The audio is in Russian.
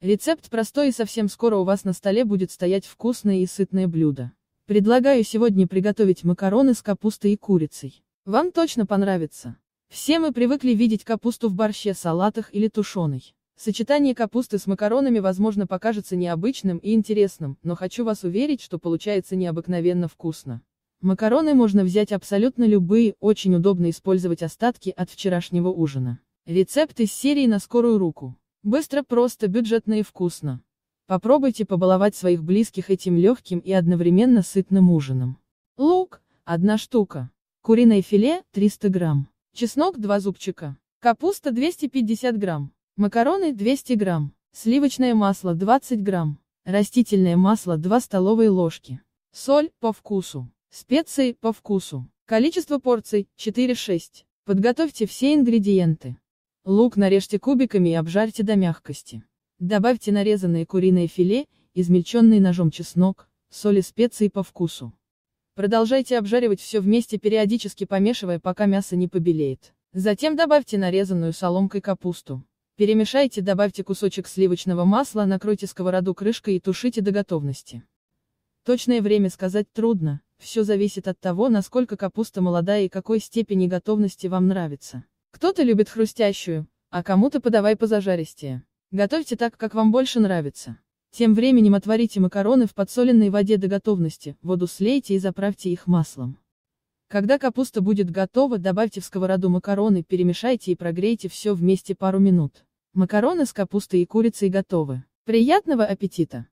Рецепт простой и совсем скоро у вас на столе будет стоять вкусное и сытное блюдо. Предлагаю сегодня приготовить макароны с капустой и курицей. Вам точно понравится. Все мы привыкли видеть капусту в борще, салатах или тушеной. Сочетание капусты с макаронами возможно покажется необычным и интересным, но хочу вас уверить, что получается необыкновенно вкусно. Макароны можно взять абсолютно любые, очень удобно использовать остатки от вчерашнего ужина. Рецепт из серии на скорую руку. Быстро, просто, бюджетно и вкусно. Попробуйте побаловать своих близких этим легким и одновременно сытным ужином. Лук – одна штука. Куриное филе – 300 грамм. Чеснок – 2 зубчика. Капуста – 250 грамм. Макароны – 200 грамм. Сливочное масло – 20 грамм. Растительное масло – 2 столовые ложки. Соль – по вкусу. Специи – по вкусу. Количество порций – 4-6. Подготовьте все ингредиенты. Лук нарежьте кубиками и обжарьте до мягкости. Добавьте нарезанное куриное филе, измельченный ножом чеснок, соль и специи по вкусу. Продолжайте обжаривать все вместе, периодически помешивая, пока мясо не побелеет. Затем добавьте нарезанную соломкой капусту. Перемешайте, добавьте кусочек сливочного масла, накройте сковороду крышкой и тушите до готовности. Точное время сказать трудно, все зависит от того, насколько капуста молодая и какой степени готовности вам нравится. Кто-то любит хрустящую, а кому-то подавай позажаристее. Готовьте так, как вам больше нравится. Тем временем отварите макароны в подсоленной воде до готовности, воду слейте и заправьте их маслом. Когда капуста будет готова, добавьте в сковороду макароны, перемешайте и прогрейте все вместе пару минут. Макароны с капустой и курицей готовы. Приятного аппетита!